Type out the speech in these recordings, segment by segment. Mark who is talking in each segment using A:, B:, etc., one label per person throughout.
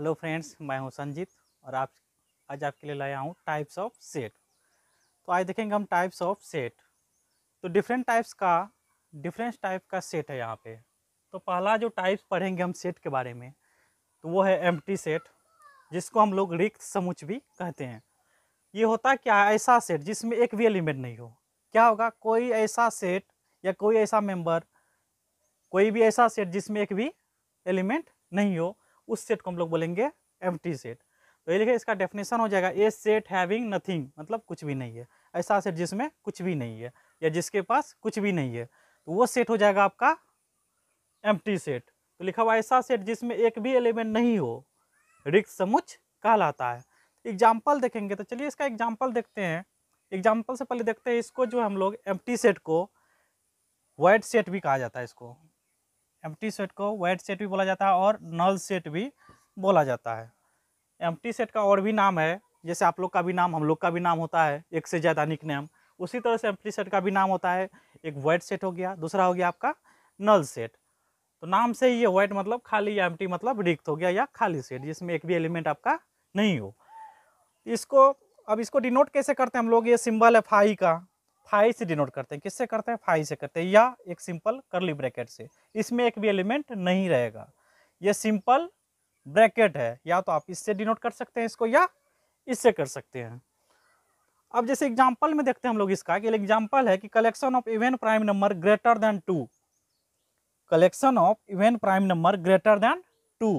A: hello friends मैं हूं संजीत और आप आज आपके लिए लाया हूं टाइप्स ऑफ सेट तो आज देखेंगे हम टाइप्स ऑफ सेट तो डिफरेंट टाइप्स का डिफरेंट टाइप का सेट है यहाँ पे तो पहला जो टाइप्स पढ़ेंगे हम सेट के बारे में तो वो है एम सेट जिसको हम लोग रिक्त समुच भी कहते हैं ये होता क्या ऐसा सेट जिसमें एक भी एलिमेंट नहीं हो क्या होगा कोई ऐसा सेट या कोई ऐसा मेम्बर कोई भी ऐसा सेट जिसमें एक भी एलिमेंट नहीं हो उस सेट को हम लोग बोलेंगे एम सेट तो ये लिखे इसका डेफिनेशन हो जाएगा ए सेट हैविंग नथिंग मतलब कुछ भी नहीं है ऐसा सेट जिसमें कुछ भी नहीं है या जिसके पास कुछ भी नहीं है तो वो सेट हो जाएगा आपका एम सेट तो लिखा हुआ ऐसा सेट जिसमें एक भी एलिमेंट नहीं हो रिक्स समुच कहलाता है एग्जाम्पल देखेंगे तो चलिए इसका एग्जाम्पल देखते हैं एग्जाम्पल से पहले देखते हैं इसको जो हम लोग एम सेट को वाइट सेट भी कहा जाता है इसको एम्प्टी सेट को वाइट सेट भी बोला जाता है और नल सेट भी बोला जाता है एम्प्टी सेट का और भी नाम है जैसे आप लोग का भी नाम हम लोग का भी नाम होता है एक से ज़्यादा निक नेम उसी तरह से एम्प्टी सेट का भी नाम होता है एक वाइट सेट हो गया दूसरा हो गया आपका नल सेट तो नाम से ही ये वाइट मतलब खाली या एम्प्टी मतलब रिक्त हो गया या खाली सेट जिसमें एक भी एलिमेंट आपका नहीं हो इसको अब इसको डिनोट कैसे करते हैं हम लोग ये सिंबल है फाई का फाइव से डिनोट करते हैं किससे करते हैं फाइव से करते हैं या एक सिंपल करली ब्रैकेट से इसमें एक भी एलिमेंट नहीं रहेगा ये सिंपल ब्रैकेट है या तो आप इससे डिनोट कर सकते हैं इसको या इससे कर सकते हैं अब जैसे एग्जाम्पल में देखते हैं हम लोग इसका कि एग्जाम्पल है कि collection of even prime number greater than two collection of even prime number greater than two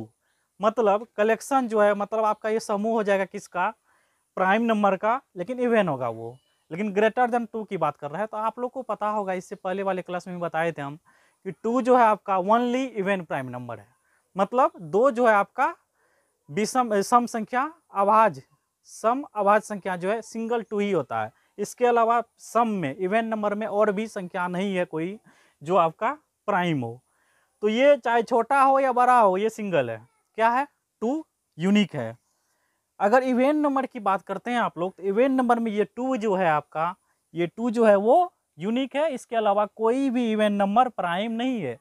A: मतलब कलेक्शन जो है मतलब आपका ये समूह हो जाएगा किसका प्राइम नंबर का लेकिन इवेन होगा वो लेकिन ग्रेटर देन टू की बात कर रहा है तो आप लोग को पता होगा इससे पहले वाले क्लास में भी बताए थे हम कि टू जो है आपका ओनली इवेंट प्राइम नंबर है मतलब दो जो है आपका विषम सम संख्या आवाज सम आवाज संख्या जो है सिंगल टू ही होता है इसके अलावा सम में इवेंट नंबर में और भी संख्या नहीं है कोई जो आपका प्राइम हो तो ये चाहे छोटा हो या बड़ा हो ये सिंगल है क्या है टू यूनिक है अगर इवेंट नंबर की बात करते हैं आप लोग तो इवेंट नंबर में ये टू जो है आपका ये टू जो है वो यूनिक है इसके अलावा कोई भी इवेंट नंबर प्राइम नहीं है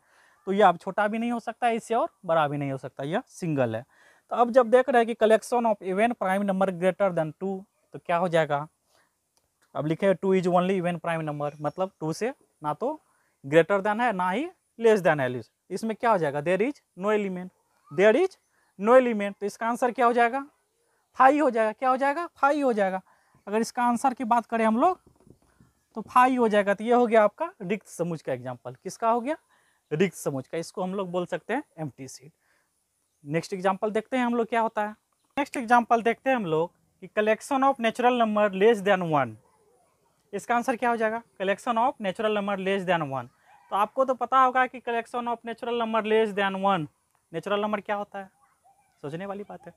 A: तो ये आप छोटा भी नहीं हो सकता इससे और बड़ा भी नहीं हो सकता यह सिंगल है तो अब जब देख रहे हैं कि collection of even prime number greater than two तो क्या हो जाएगा अब लिखे two is only even prime number मतलब टू से ना तो ग्रेटर देन है ना ही लेस देन है इसमें क्या हो जाएगा there is no element there is no element तो इसका आंसर क्या हो जाएगा फाई हो जाएगा क्या हो जाएगा फाई हो जाएगा अगर इसका आंसर की बात करें हम लोग तो फाई हो जाएगा तो ये हो गया आपका रिक्त समूह का एग्जाम्पल किसका हो गया रिक्त समूह का इसको हम लोग बोल सकते हैं empty set next example देखते हैं हम लोग क्या होता है नेक्स्ट एग्जाम्पल देखते हैं हम लोग कि collection of natural number less than one इसका आंसर क्या हो जाएगा collection of natural number less than one तो आपको तो पता होगा कि collection of natural number less than one natural number क्या होता है सोचने वाली बात है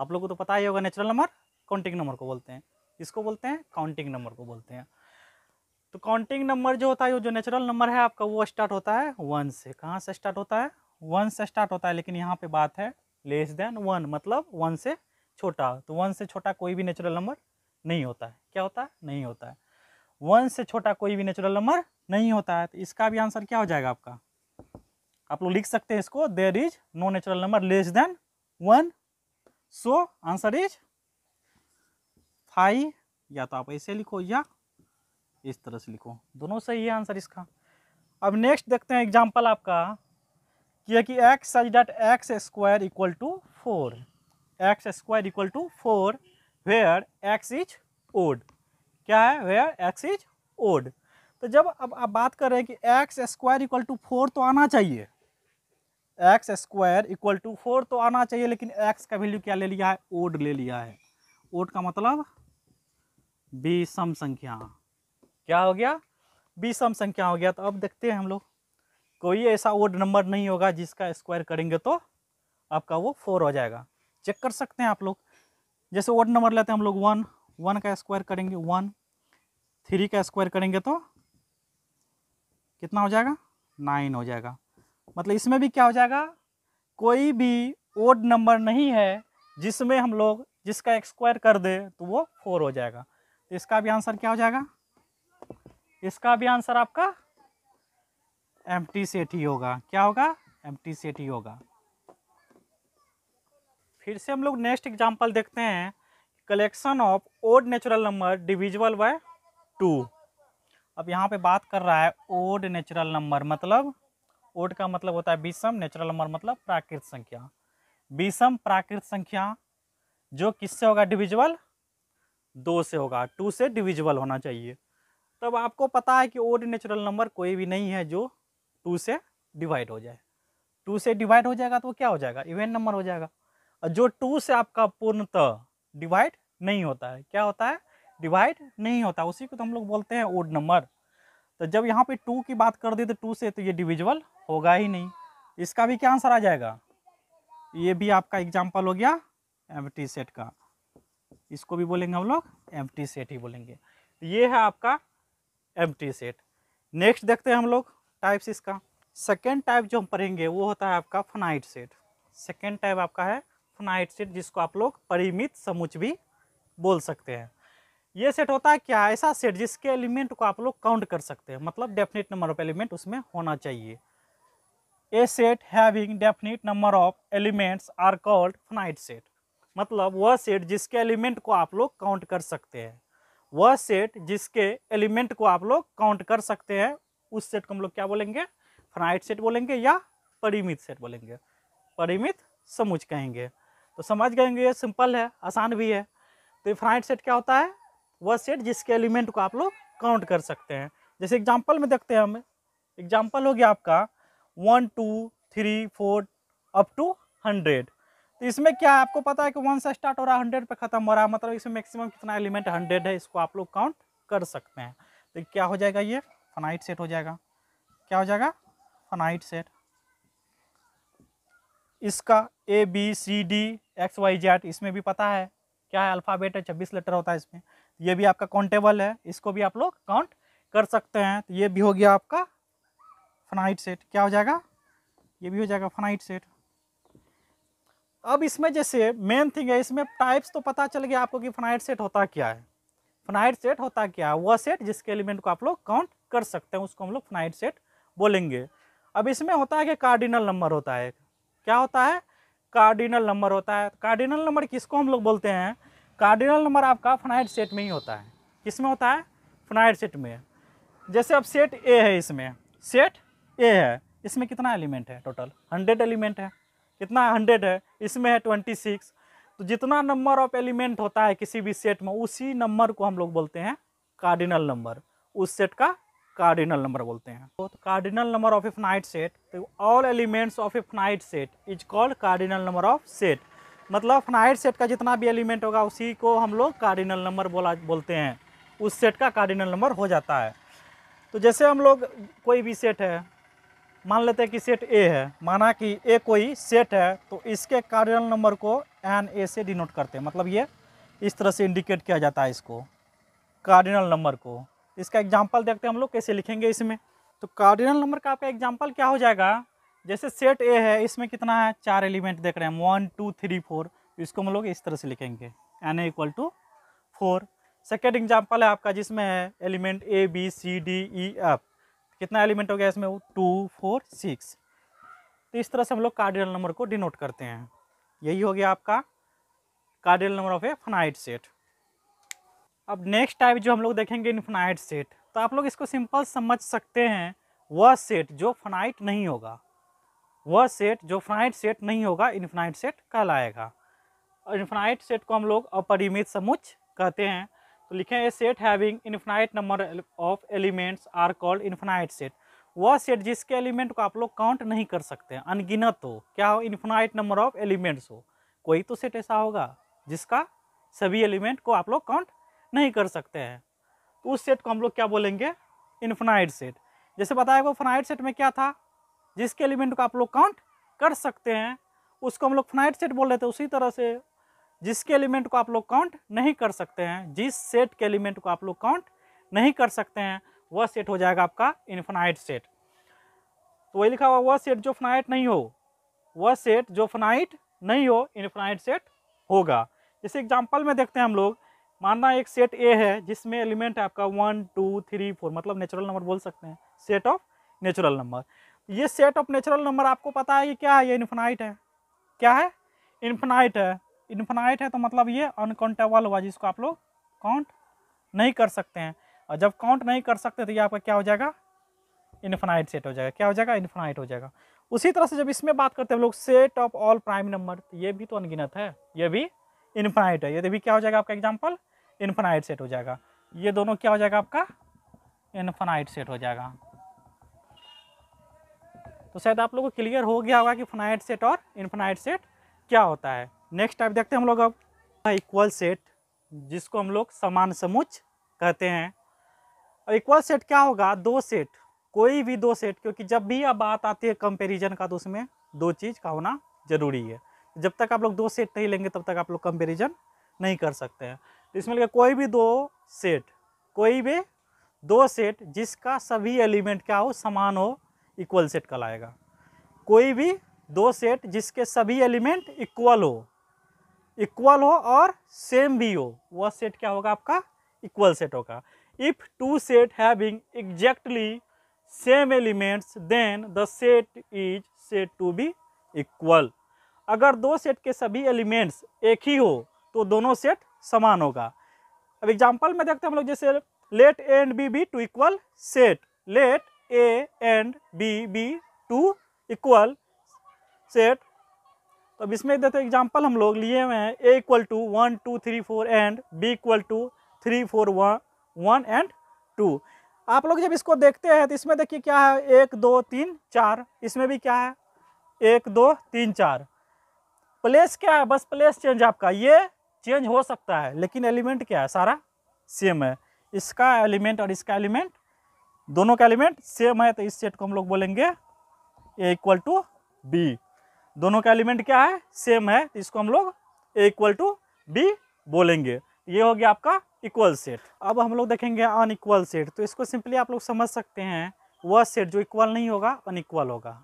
A: आप लोग को तो पता ही होगा नेचुरल नंबर काउंटिंग नंबर को बोलते हैं इसको बोलते हैं काउंटिंग नंबर को बोलते हैं तो काउंटिंग नंबर जो होता है वो जो नेचुरल नंबर है आपका वो स्टार्ट होता है वन से कहाँ से स्टार्ट होता है वन से स्टार्ट होता है लेकिन यहाँ पे बात है लेस देन वन मतलब वन से छोटा तो वन से छोटा कोई भी नेचुरल नंबर नहीं होता है क्या होता है नहीं होता है वन से छोटा कोई भी नेचुरल नंबर नहीं होता है तो इसका भी आंसर क्या हो जाएगा आपका आप लोग लिख सकते हैं इसको there is no natural number less than one so answer is five या तो आप ऐसे लिखो या इस तरह से लिखो दोनों सही है आंसर इसका अब नेक्स्ट देखते हैं एग्जाम्पल आपका किया कि x such that x square equal to four x square equal to four where x is odd क्या है वेयर एक्स इज ओड तो जब अब आप बात कर रहे हैं कि x square equal to four तो आना चाहिए x square equal to four तो आना चाहिए लेकिन एक्स का वैल्यू क्या ले लिया है ओड ले लिया है ओड का मतलब विषम संख्या क्या हो गया विषम संख्या हो गया तो अब देखते हैं हम लोग कोई ऐसा ओड नंबर नहीं होगा जिसका स्क्वायर करेंगे तो आपका वो फोर हो जाएगा चेक कर सकते हैं आप लोग जैसे ओड नंबर लेते हैं हम लोग वन वन का स्क्वायर करेंगे वन थ्री का स्क्वायर करेंगे तो कितना हो जाएगा नाइन हो जाएगा मतलब इसमें भी क्या हो जाएगा कोई भी ओड नंबर नहीं है जिसमें हम लोग जिसका एक्सक्वायर कर दे तो वो फोर हो जाएगा तो इसका भी आंसर क्या हो जाएगा इसका भी आंसर आपका एम टी सेट ही होगा क्या होगा एम टी सेट ही होगा फिर से हम लोग नेक्स्ट एग्जाम्पल देखते हैं collection of odd natural number divisible by two अब यहाँ पे बात कर रहा है ओड नेचुरल नंबर मतलब ओड का मतलब होता है विषम नेचुरल नंबर मतलब प्राकृत संख्या विषम प्राकृत संख्या जो किससे होगा डिविजिबल दो से होगा टू से डिविजिबल होना चाहिए तब आपको पता है कि ओड नेचुरल नंबर कोई भी नहीं है जो टू से डिवाइड हो जाए टू से डिवाइड हो जाएगा तो क्या हो जाएगा इवेंट नंबर हो जाएगा और जो टू से आपका पूर्णतः डिवाइड नहीं होता है क्या होता है डिवाइड नहीं होता उसी को तो हम लोग बोलते हैं ओड नंबर तो जब यहाँ पे टू की बात कर दी तो टू से तो ये डिविजल होगा ही नहीं इसका भी क्या आंसर आ जाएगा ये भी आपका एग्जाम्पल हो गया एम सेट का इसको भी बोलेंगे हम लोग एम सेट ही बोलेंगे ये है आपका एम सेट नेक्स्ट देखते हैं हम लोग टाइप्स इसका सेकेंड टाइप जो हम पढ़ेंगे वो होता है आपका फनाइट सेट सेकेंड टाइप आपका है फनाइट सेट जिसको आप लोग परिमित समुच भी बोल सकते हैं ये सेट होता है क्या ऐसा सेट जिसके एलिमेंट को आप लोग काउंट कर सकते हैं मतलब डेफिनेट नंबर ऑफ एलिमेंट उसमें होना चाहिए a set having definite number of elements are called finite set मतलब वह सेट जिसके एलिमेंट को आप लोग काउंट कर सकते हैं वह सेट जिसके एलिमेंट को आप लोग काउंट कर सकते हैं उस सेट को हम लोग क्या बोलेंगे फनाइट सेट बोलेंगे या परिमित सेट बोलेंगे परिमित समुच कहेंगे तो समझ गएंगे ये सिंपल है आसान भी है तो ये फाइनाइट सेट क्या होता है वह सेट जिसके एलिमेंट को आप लोग काउंट कर सकते हैं जैसे एग्जाम्पल में देखते हैं हम एग्जाम्पल हो गया आपका one two three four up to hundred तो इसमें क्या है आपको पता है कि वन से स्टार्ट हो रहा है हंड्रेड पर खत्म हो रहा है मतलब इसमें मैक्सिमम कितना एलिमेंट हंड्रेड है इसको आप लोग काउंट कर सकते हैं तो क्या हो जाएगा ये फनाइट सेट हो जाएगा क्या हो जाएगा फनाइट सेट इसका a B C d x y z इसमें भी पता है क्या है अल्फ़ाबेट है छब्बीस लेटर होता है इसमें ये भी आपका काउंटेबल है इसको भी आप लोग काउंट कर सकते हैं तो ये भी हो गया आपका फनाइट सेट क्या हो जाएगा ये भी हो जाएगा फनाइट सेट अब इसमें जैसे मेन थिंग है इसमें टाइप्स तो पता चल गया आपको कि फनाइट सेट होता क्या है फनाइट सेट होता क्या है वह सेट जिसके एलिमेंट को आप लोग काउंट कर सकते हैं उसको हम लोग फनाइट सेट बोलेंगे अब इसमें होता है कि कार्डिनल नंबर होता है क्या होता है कार्डिनल नंबर होता है कार्डिनल नंबर किसको हम लोग बोलते हैं कार्डिनल नंबर आपका फनाइट सेट में ही होता है किसमें होता है फनाइट सेट में जैसे अब सेट ए है इसमें सेट ए है इसमें कितना एलिमेंट है टोटल हंड्रेड एलिमेंट है कितना हंड्रेड है इसमें है ट्वेंटी सिक्स तो जितना नंबर ऑफ एलिमेंट होता है किसी भी सेट में उसी नंबर को हम लोग बोलते हैं कार्डिनल नंबर उस सेट का कार्डिनल नंबर बोलते हैं तो cardinal number of a finite set all elements of a finite set is called cardinal number of set मतलब फनाइट सेट का जितना भी एलिमेंट होगा उसी को हम लोग कार्डिनल नंबर बोला बोलते हैं उस सेट का कार्डिनल नंबर हो जाता है तो जैसे हम लोग कोई भी सेट है मान लेते हैं कि सेट ए है माना कि ए कोई सेट है तो इसके कार्डिनल नंबर को एन ए से डिनोट करते हैं मतलब ये इस तरह से इंडिकेट किया जाता है इसको कार्डिनल नंबर को इसका एग्जाम्पल देखते हैं हम लोग कैसे लिखेंगे इसमें तो कार्डिनल नंबर का आपका एग्जाम्पल क्या हो जाएगा जैसे सेट ए है इसमें कितना है चार एलिमेंट देख रहे हैं वन टू थ्री फोर इसको हम लोग इस तरह से लिखेंगे n equal to four second example है आपका जिसमें है element a B C d e f कितना एलिमेंट हो गया इसमें टू फोर सिक्स तो इस तरह से हम लोग कार्डियल नंबर को डिनोट करते हैं यही हो गया आपका cardinal number of a finite set अब नेक्स्ट टाइप जो हम लोग देखेंगे इनफनाइट सेट तो आप लोग इसको सिंपल समझ सकते हैं वह सेट जो फनाइट नहीं होगा वह सेट जो फाइनाइट सेट नहीं होगा इन्फिनाइट सेट कहलाएगा और इन्फिनाइट सेट को हम लोग अपरिमित समुच कहते हैं तो लिखें a set having infinite number of elements are called infinite set वह सेट जिसके एलिमेंट को आप लोग काउंट नहीं कर सकते हैं अनगिनत हो क्या हो इन्फिनाइट नंबर ऑफ एलिमेंट्स हो कोई तो सेट ऐसा होगा जिसका सभी एलिमेंट को आप लोग काउंट नहीं कर सकते हैं तो उस सेट को हम लोग क्या बोलेंगे इन्फिनाइट सेट जैसे बताया गया इन्फिनाइट सेट में क्या था जिसके एलिमेंट को आप लोग काउंट कर सकते हैं उसको हम लोग फनाइट सेट बोल रहे थे उसी तरह से जिसके एलिमेंट को आप लोग काउंट नहीं कर सकते हैं जिस सेट के एलिमेंट को आप लोग काउंट नहीं कर सकते हैं वह सेट हो जाएगा आपका इन्फनाइट सेट तो वही लिखा हुआ वह सेट जो फनाइट नहीं हो वह सेट जो फनाइट नहीं हो इन्फिनाइट सेट होगा जैसे एग्जाम्पल में देखते हैं हम लोग मानना एक सेट ए है जिसमें एलिमेंट है आपका वन टू थ्री फोर मतलब नेचुरल नंबर बोल सकते हैं सेट ऑफ नेचुरल नंबर ये सेट ऑफ नेचुरल नंबर आपको पता है ये क्या है ये इन्फिनाइट है क्या है इन्फिनाइट है इन्फिनाइट है तो मतलब ये अनकाउंटेबल हुआ जिसको आप लोग काउंट नहीं कर सकते हैं और जब काउंट नहीं कर सकते तो ये आपका क्या हो जाएगा इन्फिनाइट सेट हो जाएगा क्या हो जाएगा इन्फिनाइट हो जाएगा उसी तरह से जब इसमें बात करते हैं लोग set of all prime number तो ये भी तो अनगिनत है ये भी इन्फिनाइट है ये भी क्या हो जाएगा आपका एग्जाम्पल इन्फिनाइट सेट हो जाएगा ये दोनों क्या हो जाएगा आपका इन्फिनाइट सेट हो जाएगा तो शायद आप लोगों को क्लियर हो गया होगा कि फनाइट सेट और इनफनाइट सेट क्या होता है नेक्स्ट टाइप देखते हैं हम लोग अब इक्वल सेट जिसको हम लोग समान समुच कहते हैं और इक्वल सेट क्या होगा दो सेट कोई भी दो सेट क्योंकि जब भी अब बात आती है कंपेरिजन का तो उसमें दो चीज़ का होना ज़रूरी है जब तक आप लोग दो सेट नहीं लेंगे तब तक आप लोग कंपेरिजन नहीं कर सकते हैं तो इसमें लगे कोई भी दो सेट कोई भी दो सेट जिसका सभी एलिमेंट क्या हो समान हो इक्वल सेट कहलाएगा कोई भी दो सेट जिसके सभी एलिमेंट इक्वल हो इक्वल हो और सेम भी हो वह सेट क्या होगा आपका इक्वल सेट होगा if two set having exactly same elements then the set is set to be equal अगर दो सेट के सभी एलिमेंट्स एक ही हो तो दोनों सेट समान होगा अब एग्जाम्पल में देखते हैं हम लोग जैसे let A and B be two equal set let A and B be two equal set तो अब इसमें देते एग्जाम्पल हम लोग लिए हुए हैं A equal to one two three four and B equal to three four one one and two आप लोग जब इसको देखते हैं तो इसमें देखिए क्या है एक दो तीन चार इसमें भी क्या है एक दो तीन चार प्लेस क्या है बस प्लेस चेंज आपका ये चेंज हो सकता है लेकिन एलिमेंट क्या है सारा सेम है इसका एलिमेंट और इसका एलिमेंट दोनों का एलिमेंट सेम है तो इस सेट को हम लोग बोलेंगे ए इक्वल टू बी दोनों का एलिमेंट क्या है सेम है तो इसको हम लोग ए इक्वल टू बी बोलेंगे ये हो गया आपका इक्वल सेट अब हम लोग देखेंगे अन इक्वल सेट तो इसको सिंपली आप लोग समझ सकते हैं वह सेट जो इक्वल नहीं होगा अनइक्वल होगा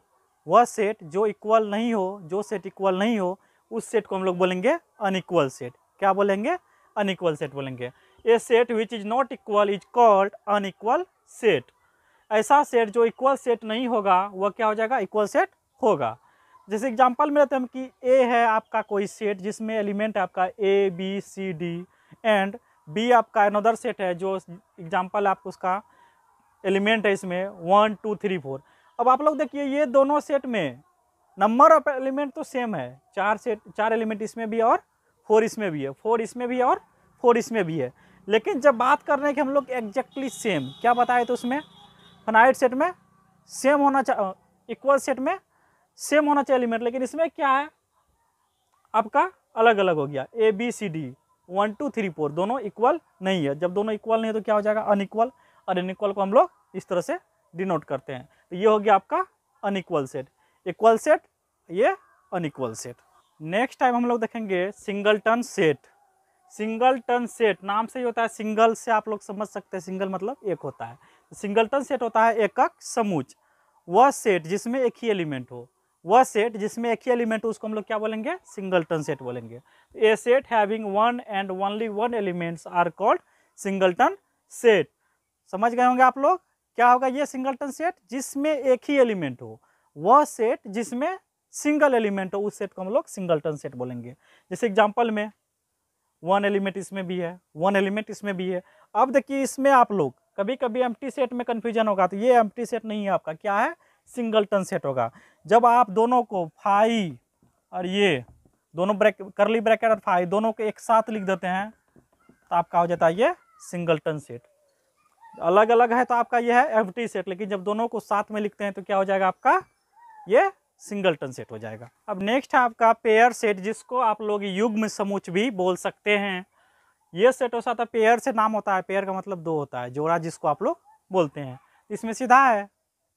A: वह सेट जो इक्वल नहीं हो जो सेट इक्वल नहीं हो उस सेट को हम लोग बोलेंगे इक्वल सेट क्या बोलेंगे अन इक्वल सेट बोलेंगे a set which is not equal is called unequal set ऐसा सेट जो इक्वल सेट नहीं होगा वह क्या हो जाएगा इक्वल सेट होगा जैसे एग्जाम्पल में रहते हैं हम कि ए है आपका कोई सेट जिसमें एलिमेंट आपका A B C D and B आपका अनदर सेट है जो एग्जाम्पल आप उसका एलिमेंट है इसमें वन टू थ्री फोर अब आप लोग देखिए ये दोनों सेट में नंबर ऑफ एलिमेंट तो सेम है चार सेट चार एलिमेंट इसमें भी और फोर इसमें भी है फोर इसमें भी और फोर इसमें भी है लेकिन जब बात कर रहे हैं कि हम लोग एग्जैक्टली सेम क्या बताए तो उसमें फनाइट सेट में सेम होना चाहिए इक्वल सेट में सेम होना चाहिए एलिमेंट लेकिन इसमें क्या है आपका अलग अलग हो गया A B C D one two three four दोनों इक्वल नहीं है जब दोनों इक्वल नहीं है तो क्या हो जाएगा अनइक्वल और अनइक्वल को हम लोग इस तरह से डिनोट करते हैं तो ये हो गया आपका अनइक्वल सेट इक्वल सेट ये अनइक्वल सेट नेक्स्ट टाइम हम लोग देखेंगे singleton set singleton set नाम से ही होता है सिंगल से आप लोग समझ सकते हैं सिंगल मतलब एक होता है सिंगल टन सेट होता है एकक समूच वह सेट जिसमें एक ही एलिमेंट हो वह सेट जिसमें एक ही एलिमेंट हो उसको हम लोग क्या बोलेंगे सिंगल टन सेट बोलेंगे a set having one and only one elements are called singleton set समझ गए होंगे आप लोग क्या होगा ये सिंगल टन सेट जिसमें एक ही एलिमेंट हो वह सेट जिसमें सिंगल एलिमेंट हो उस सेट को हम लोग सिंगल टन सेट बोलेंगे जैसे एग्जाम्पल में वन एलिमेंट इसमें भी है वन एलिमेंट इसमें भी है अब देखिए इसमें आप लोग कभी कभी एम सेट में कन्फ्यूजन होगा तो ये एम सेट नहीं है आपका क्या है टन सेट होगा जब आप दोनों को फाई और ये दोनों ब्रैक करली ब्रैकेट और फाई दोनों को एक साथ लिख देते हैं तो आपका हो जाता है ये सिंगल टन सेट अलग अलग है तो आपका ये है एफ सेट लेकिन जब दोनों को साथ में लिखते हैं तो क्या हो जाएगा आपका ये सिंगलटन सेट हो जाएगा अब नेक्स्ट है आपका पेयर सेट जिसको आप लोग युग्म समूच भी बोल सकते हैं ये सेट सकता है पेयर से नाम होता है पेयर का मतलब दो होता है जोड़ा जिसको आप लोग बोलते हैं इसमें सीधा है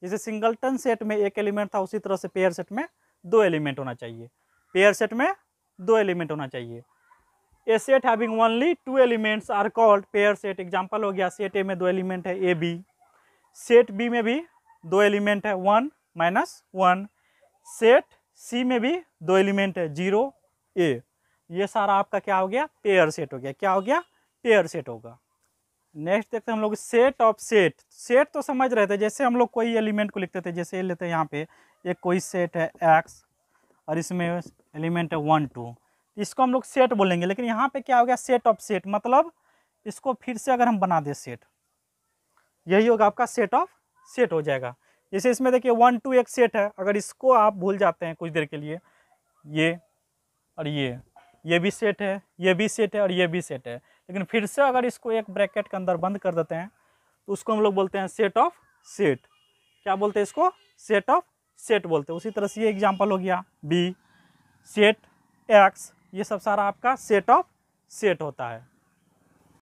A: जैसे सिंगलटन सेट में एक एलिमेंट था उसी तरह से पेयर सेट में दो एलिमेंट होना चाहिए पेयर सेट में दो एलिमेंट होना चाहिए a set having only two elements are called pair set example हो गया सेट ए में दो एलिमेंट है ए बी सेट बी में भी दो एलिमेंट है one minus one set C में भी दो एलिमेंट है जीरो ए ये सारा आपका क्या हो गया पेयर सेट हो गया क्या हो गया पेयर सेट होगा नेक्स्ट देखते हैं हम लोग सेट ऑफ सेट सेट तो समझ रहे थे जैसे हम लोग कोई एलिमेंट को लिखते थे जैसे लेते हैं यहाँ पे एक कोई सेट है एक्स और इसमें एलिमेंट है वन टू इसको हम लोग सेट बोलेंगे लेकिन यहाँ पे क्या हो गया सेट ऑफ सेट मतलब इसको फिर से अगर हम बना दें सेट यही होगा आपका सेट ऑफ सेट हो जाएगा जैसे इसमें देखिए वन टू एक सेट है अगर इसको आप भूल जाते हैं कुछ देर के लिए ये और ये ये भी सेट है ये भी सेट है और ये भी सेट है लेकिन फिर से अगर इसको एक ब्रैकेट के अंदर बंद कर देते हैं तो उसको हम लोग बोलते हैं सेट ऑफ सेट क्या बोलते हैं इसको सेट ऑफ सेट बोलते हैं उसी तरह से ये एग्जाम्पल हो गया बी सेट एक्स ये सब सारा आपका सेट ऑफ सेट होता है